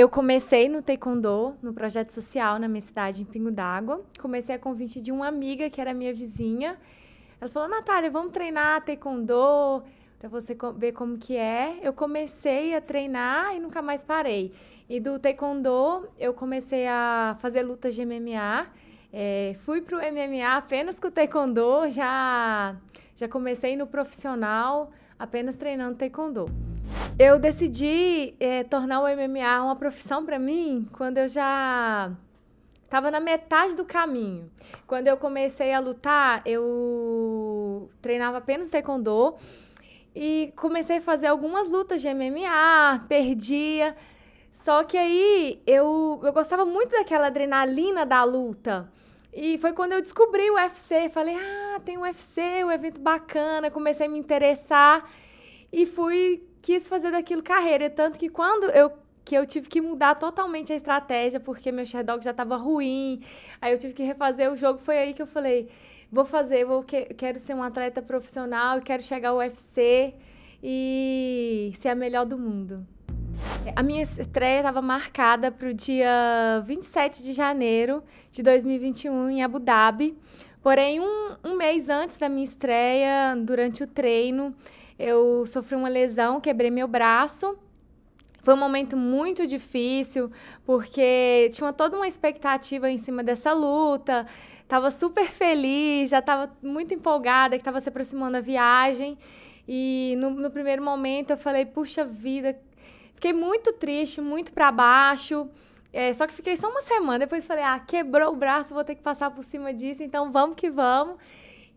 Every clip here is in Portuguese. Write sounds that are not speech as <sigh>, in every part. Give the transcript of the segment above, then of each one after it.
Eu comecei no taekwondo, no projeto social na minha cidade, em Pingo d'Água. Comecei a convite de uma amiga que era minha vizinha. Ela falou, Natália, vamos treinar taekwondo para você ver como que é. Eu comecei a treinar e nunca mais parei. E do taekwondo, eu comecei a fazer lutas de MMA. É, fui pro MMA apenas com o taekwondo, já, já comecei no profissional, apenas treinando taekwondo. Eu decidi é, tornar o MMA uma profissão para mim quando eu já estava na metade do caminho. Quando eu comecei a lutar, eu treinava apenas taekwondo e comecei a fazer algumas lutas de MMA, perdia. Só que aí eu, eu gostava muito daquela adrenalina da luta. E foi quando eu descobri o UFC. Falei, ah, tem o UFC, um evento bacana. Comecei a me interessar e fui quis fazer daquilo carreira. Tanto que quando eu que eu tive que mudar totalmente a estratégia, porque meu Sherdog já estava ruim. Aí eu tive que refazer o jogo. Foi aí que eu falei: vou fazer, vou, quero ser um atleta profissional, quero chegar ao UFC e ser a melhor do mundo. A minha estreia estava marcada para o dia 27 de janeiro de 2021 em Abu Dhabi. Porém, um, um mês antes da minha estreia, durante o treino, eu sofri uma lesão, quebrei meu braço. Foi um momento muito difícil, porque tinha toda uma expectativa em cima dessa luta. Tava super feliz, já estava muito empolgada, que estava se aproximando a viagem. E no, no primeiro momento eu falei, puxa vida, fiquei muito triste, muito para baixo. É, só que fiquei só uma semana, depois falei, ah, quebrou o braço, vou ter que passar por cima disso, então vamos que vamos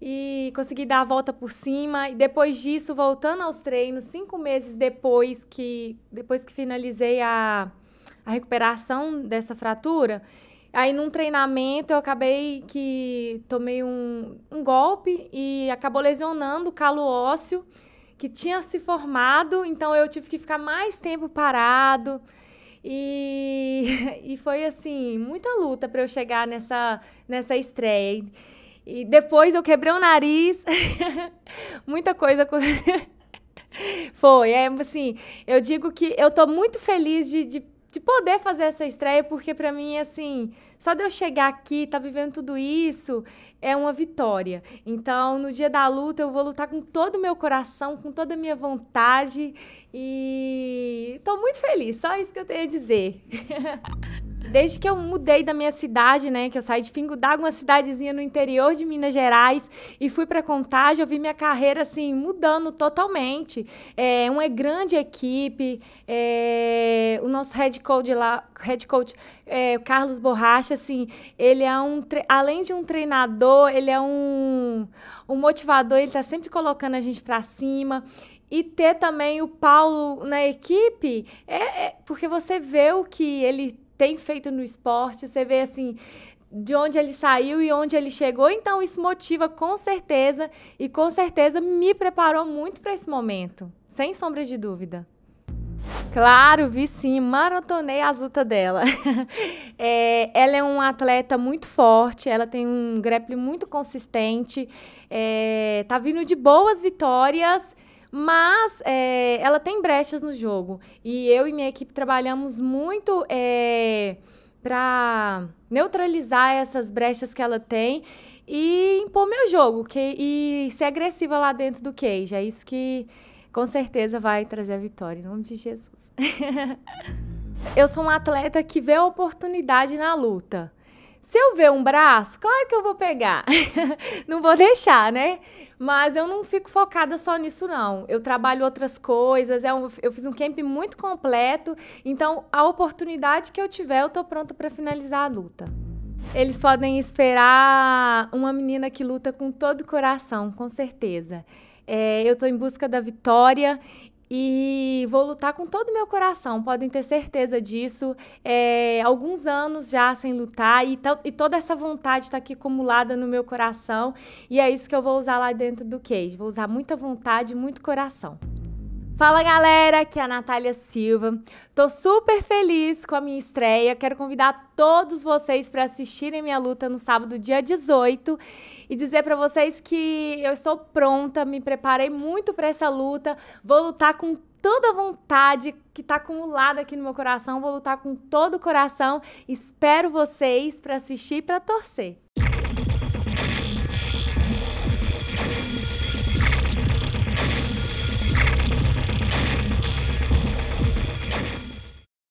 e consegui dar a volta por cima. E depois disso, voltando aos treinos, cinco meses depois que, depois que finalizei a, a recuperação dessa fratura, aí num treinamento eu acabei que tomei um, um golpe e acabou lesionando o calo ósseo que tinha se formado, então eu tive que ficar mais tempo parado. E, <laughs> e foi assim, muita luta para eu chegar nessa, nessa estreia. E depois eu quebrei o nariz. <laughs> Muita coisa. <laughs> Foi, é assim, eu digo que eu tô muito feliz de, de, de poder fazer essa estreia, porque para mim, assim, só de eu chegar aqui, tá vivendo tudo isso, é uma vitória. Então, no dia da luta, eu vou lutar com todo o meu coração, com toda a minha vontade, e tô muito feliz, só isso que eu tenho a dizer. <laughs> Desde que eu mudei da minha cidade, né? Que eu saí de Pingo d'Água, uma cidadezinha no interior de Minas Gerais, e fui para Contagem, eu vi minha carreira, assim, mudando totalmente. É uma grande equipe, é, o nosso head coach lá, head coach, é, Carlos Borracha, assim, ele é um, além de um treinador, ele é um, um motivador, ele está sempre colocando a gente para cima e ter também o Paulo na equipe, é, é, porque você vê o que ele tem feito no esporte, você vê assim de onde ele saiu e onde ele chegou, então isso motiva com certeza e com certeza me preparou muito para esse momento, sem sombra de dúvida. Claro, vi sim, maratonei a luta dela. <laughs> é, ela é uma atleta muito forte, ela tem um grepe muito consistente, é, tá vindo de boas vitórias mas é, ela tem brechas no jogo. E eu e minha equipe trabalhamos muito é, para neutralizar essas brechas que ela tem e impor meu jogo que, e ser agressiva lá dentro do queijo. É isso que com certeza vai trazer a vitória, em nome de Jesus. <laughs> eu sou um atleta que vê a oportunidade na luta. Se eu ver um braço, claro que eu vou pegar. <laughs> não vou deixar, né? Mas eu não fico focada só nisso, não. Eu trabalho outras coisas, é um, eu fiz um camp muito completo. Então, a oportunidade que eu tiver, eu tô pronta para finalizar a luta. Eles podem esperar uma menina que luta com todo o coração, com certeza. É, eu estou em busca da vitória e vou lutar com todo o meu coração, podem ter certeza disso. É, alguns anos já sem lutar e, e toda essa vontade está aqui acumulada no meu coração. E é isso que eu vou usar lá dentro do queijo. Vou usar muita vontade, muito coração. Fala galera, aqui é a Natália Silva. Tô super feliz com a minha estreia. Quero convidar todos vocês para assistirem minha luta no sábado, dia 18, e dizer para vocês que eu estou pronta, me preparei muito para essa luta. Vou lutar com toda a vontade que tá acumulada aqui no meu coração, vou lutar com todo o coração. Espero vocês para assistir e para torcer.